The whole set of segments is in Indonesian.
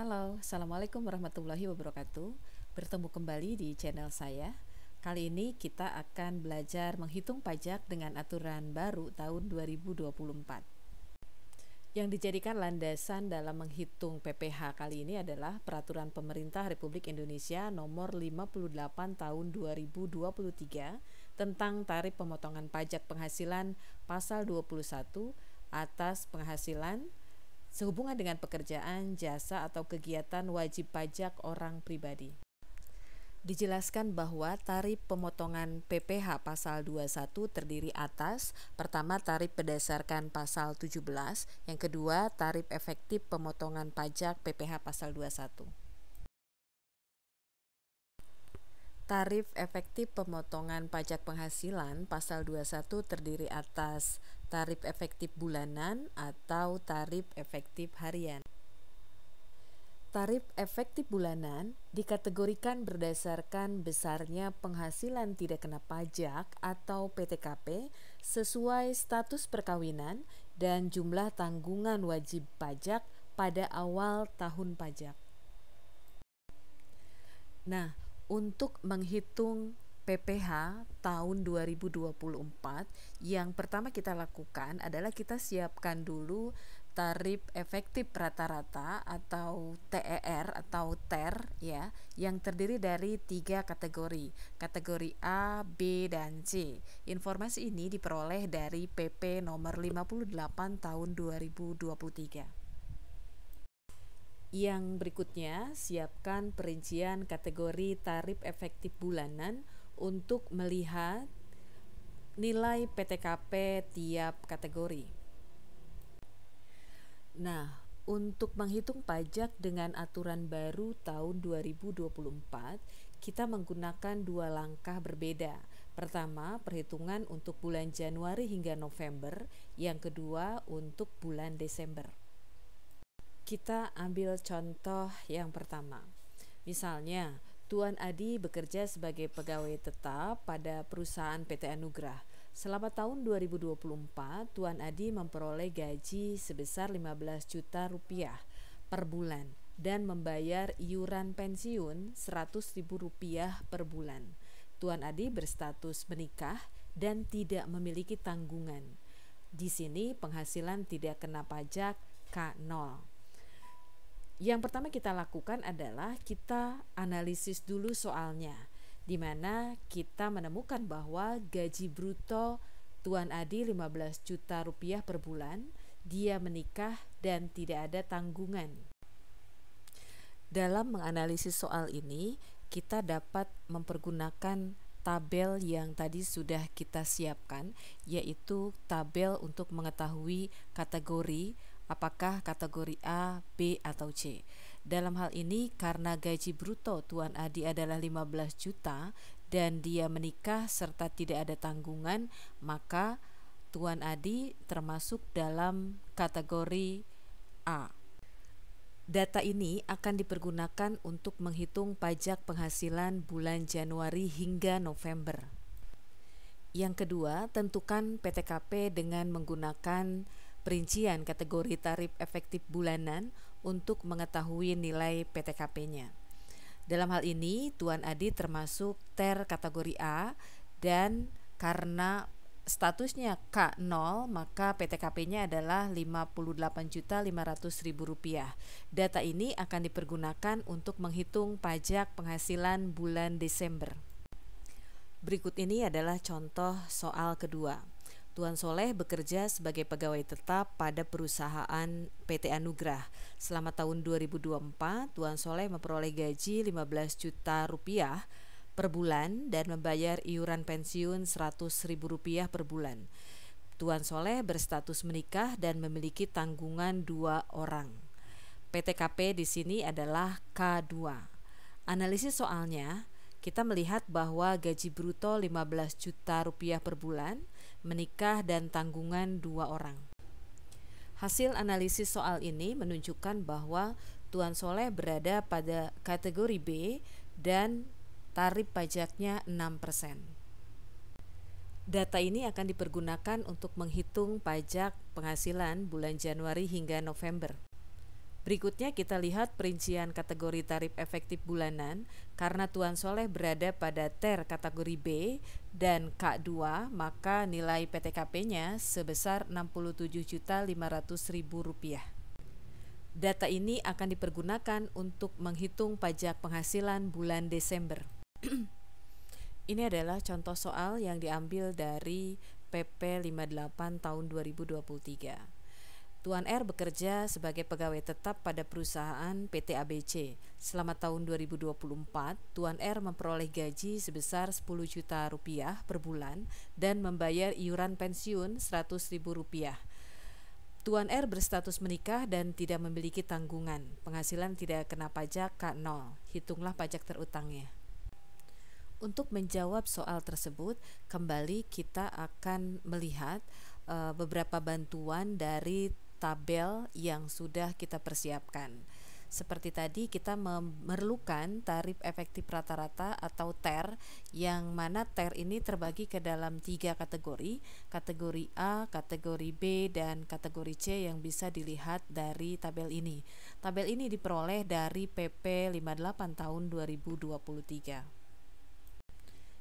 Halo, Assalamualaikum warahmatullahi wabarakatuh Bertemu kembali di channel saya Kali ini kita akan belajar menghitung pajak dengan aturan baru tahun 2024 Yang dijadikan landasan dalam menghitung PPH kali ini adalah Peraturan Pemerintah Republik Indonesia nomor 58 tahun 2023 tentang tarif pemotongan pajak penghasilan pasal 21 atas penghasilan sehubungan dengan pekerjaan, jasa, atau kegiatan wajib pajak orang pribadi. Dijelaskan bahwa tarif pemotongan PPh pasal 21 terdiri atas pertama tarif berdasarkan pasal 17, yang kedua tarif efektif pemotongan pajak PPh pasal 21. Tarif efektif pemotongan pajak penghasilan pasal 21 terdiri atas tarif efektif bulanan atau tarif efektif harian. Tarif efektif bulanan dikategorikan berdasarkan besarnya penghasilan tidak kena pajak atau PTKP sesuai status perkawinan dan jumlah tanggungan wajib pajak pada awal tahun pajak. Nah, untuk menghitung PPH tahun 2024 yang pertama kita lakukan adalah kita siapkan dulu tarif efektif rata-rata atau TER atau TER ya yang terdiri dari tiga kategori kategori A, B, dan C informasi ini diperoleh dari PP nomor 58 tahun 2023 yang berikutnya, siapkan perincian kategori tarif efektif bulanan untuk melihat nilai PTKP tiap kategori. Nah, untuk menghitung pajak dengan aturan baru tahun 2024, kita menggunakan dua langkah berbeda. Pertama, perhitungan untuk bulan Januari hingga November, yang kedua untuk bulan Desember. Kita ambil contoh yang pertama. Misalnya, Tuan Adi bekerja sebagai pegawai tetap pada perusahaan PT Anugrah. Selama tahun 2024, Tuan Adi memperoleh gaji sebesar 15 juta rupiah per bulan dan membayar iuran pensiun 100 ribu rupiah per bulan. Tuan Adi berstatus menikah dan tidak memiliki tanggungan. Di sini penghasilan tidak kena pajak K0. Yang pertama kita lakukan adalah kita analisis dulu soalnya, di mana kita menemukan bahwa gaji bruto Tuan Adi 15 juta rupiah per bulan, dia menikah dan tidak ada tanggungan. Dalam menganalisis soal ini, kita dapat mempergunakan tabel yang tadi sudah kita siapkan, yaitu tabel untuk mengetahui kategori apakah kategori A, B, atau C. Dalam hal ini karena gaji bruto Tuan Adi adalah 15 juta dan dia menikah serta tidak ada tanggungan, maka Tuan Adi termasuk dalam kategori A. Data ini akan dipergunakan untuk menghitung pajak penghasilan bulan Januari hingga November. Yang kedua, tentukan PTKP dengan menggunakan perincian kategori tarif efektif bulanan untuk mengetahui nilai PTKP-nya. Dalam hal ini, Tuan Adi termasuk ter kategori A dan karena statusnya K0 maka PTKP-nya adalah Rp58.500.000. Data ini akan dipergunakan untuk menghitung pajak penghasilan bulan Desember. Berikut ini adalah contoh soal kedua. Tuan Soleh bekerja sebagai pegawai tetap pada perusahaan PT Anugrah. Selama tahun 2024, Tuan Soleh memperoleh gaji 15 juta rupiah per bulan dan membayar iuran pensiun 100 ribu rupiah per bulan. Tuan Soleh berstatus menikah dan memiliki tanggungan dua orang. PTKP di sini adalah K2. Analisis soalnya, kita melihat bahwa gaji bruto 15 juta rupiah per bulan, menikah dan tanggungan dua orang. Hasil analisis soal ini menunjukkan bahwa Tuan Soleh berada pada kategori B dan tarif pajaknya 6%. Data ini akan dipergunakan untuk menghitung pajak penghasilan bulan Januari hingga November. Berikutnya kita lihat perincian kategori tarif efektif bulanan karena Tuan Soleh berada pada TER kategori B dan K2 maka nilai PTKP-nya sebesar Rp67.500.000. Data ini akan dipergunakan untuk menghitung pajak penghasilan bulan Desember. ini adalah contoh soal yang diambil dari PP 58 tahun 2023. Tuan R bekerja sebagai pegawai tetap pada perusahaan PT ABC. Selama tahun 2024, Tuan R memperoleh gaji sebesar 10 juta rupiah per bulan dan membayar iuran pensiun 100 ribu rupiah. Tuan R berstatus menikah dan tidak memiliki tanggungan. Penghasilan tidak kena pajak K0. Hitunglah pajak terutangnya. Untuk menjawab soal tersebut, kembali kita akan melihat uh, beberapa bantuan dari tabel yang sudah kita persiapkan. Seperti tadi kita memerlukan tarif efektif rata-rata atau TER yang mana TER ini terbagi ke dalam tiga kategori, kategori A, kategori B, dan kategori C yang bisa dilihat dari tabel ini. Tabel ini diperoleh dari PP 58 tahun 2023.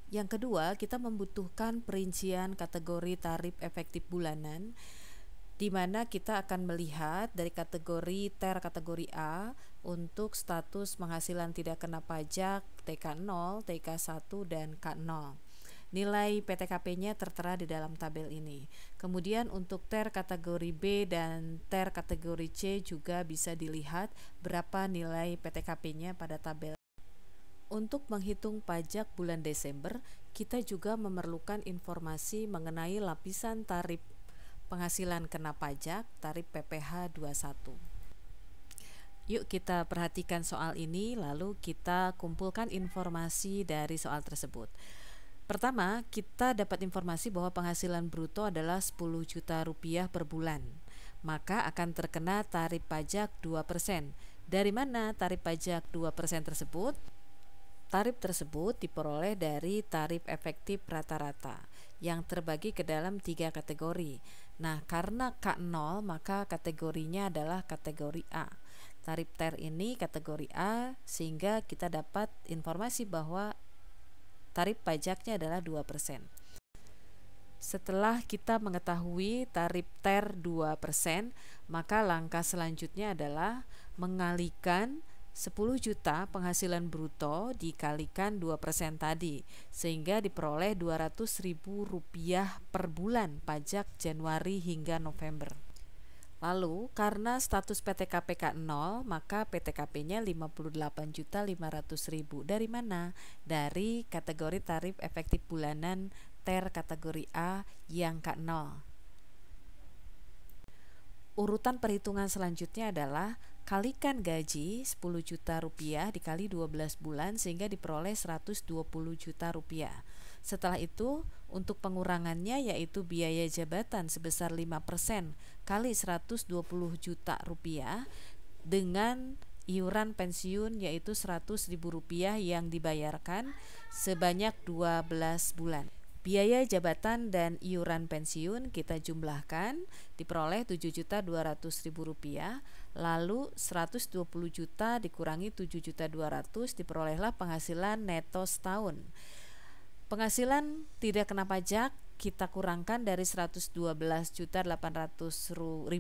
Yang kedua, kita membutuhkan perincian kategori tarif efektif bulanan di mana kita akan melihat dari kategori ter kategori A untuk status penghasilan tidak kena pajak TK0, TK1 dan K0. Nilai PTKP-nya tertera di dalam tabel ini. Kemudian untuk ter kategori B dan ter kategori C juga bisa dilihat berapa nilai PTKP-nya pada tabel. Untuk menghitung pajak bulan Desember, kita juga memerlukan informasi mengenai lapisan tarif penghasilan kena pajak tarif PPh 21. Yuk kita perhatikan soal ini lalu kita kumpulkan informasi dari soal tersebut. Pertama, kita dapat informasi bahwa penghasilan bruto adalah 10 juta rupiah per bulan. Maka akan terkena tarif pajak 2%. Dari mana tarif pajak 2% tersebut? Tarif tersebut diperoleh dari tarif efektif rata-rata yang terbagi ke dalam tiga kategori Nah, karena K0 maka kategorinya adalah kategori A. Tarif ter ini kategori A sehingga kita dapat informasi bahwa tarif pajaknya adalah 2%. Setelah kita mengetahui tarif ter 2%, maka langkah selanjutnya adalah mengalihkan 10 juta penghasilan bruto dikalikan 2% tadi sehingga diperoleh 200 ribu rupiah per bulan pajak Januari hingga November. Lalu, karena status PTKPK 0, maka PTKP-nya 58.500.000. Dari mana? Dari kategori tarif efektif bulanan ter kategori A yang K0 urutan perhitungan selanjutnya adalah kalikan gaji 10 juta rupiah dikali 12 bulan sehingga diperoleh 120 juta rupiah. Setelah itu, untuk pengurangannya yaitu biaya jabatan sebesar 5% kali 120 juta rupiah dengan iuran pensiun yaitu 100 ribu rupiah yang dibayarkan sebanyak 12 bulan. Biaya jabatan dan iuran pensiun kita jumlahkan diperoleh rp rupiah. lalu 120 juta dikurangi 7.200 diperolehlah penghasilan neto setahun. Penghasilan tidak kena pajak kita kurangkan dari 112.800.000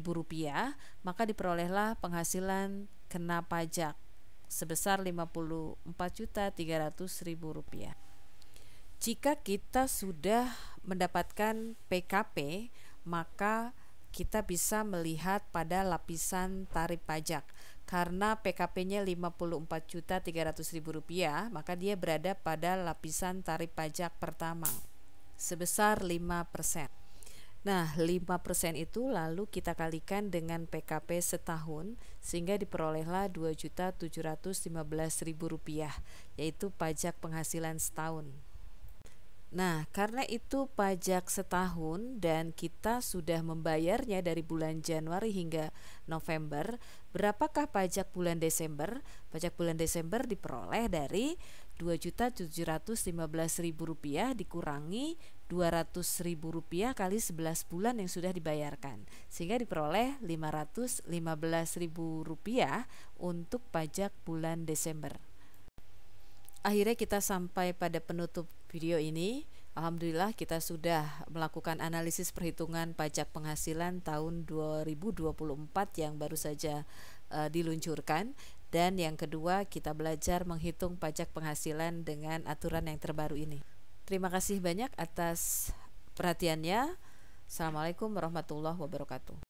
rupiah, maka diperolehlah penghasilan kena pajak sebesar 54.300.000 rupiah jika kita sudah mendapatkan PKP, maka kita bisa melihat pada lapisan tarif pajak karena PKP-nya Rp54.300.000 maka dia berada pada lapisan tarif pajak pertama sebesar 5%. Nah, 5% itu lalu kita kalikan dengan PKP setahun sehingga diperolehlah Rp2.715.000 yaitu pajak penghasilan setahun. Nah, karena itu pajak setahun dan kita sudah membayarnya dari bulan Januari hingga November, berapakah pajak bulan Desember? Pajak bulan Desember diperoleh dari Rp2.715.000 dikurangi Rp200.000 kali 11 bulan yang sudah dibayarkan. Sehingga diperoleh Rp515.000 untuk pajak bulan Desember. Akhirnya kita sampai pada penutup video ini. Alhamdulillah kita sudah melakukan analisis perhitungan pajak penghasilan tahun 2024 yang baru saja uh, diluncurkan dan yang kedua kita belajar menghitung pajak penghasilan dengan aturan yang terbaru ini. Terima kasih banyak atas perhatiannya. Assalamualaikum warahmatullahi wabarakatuh.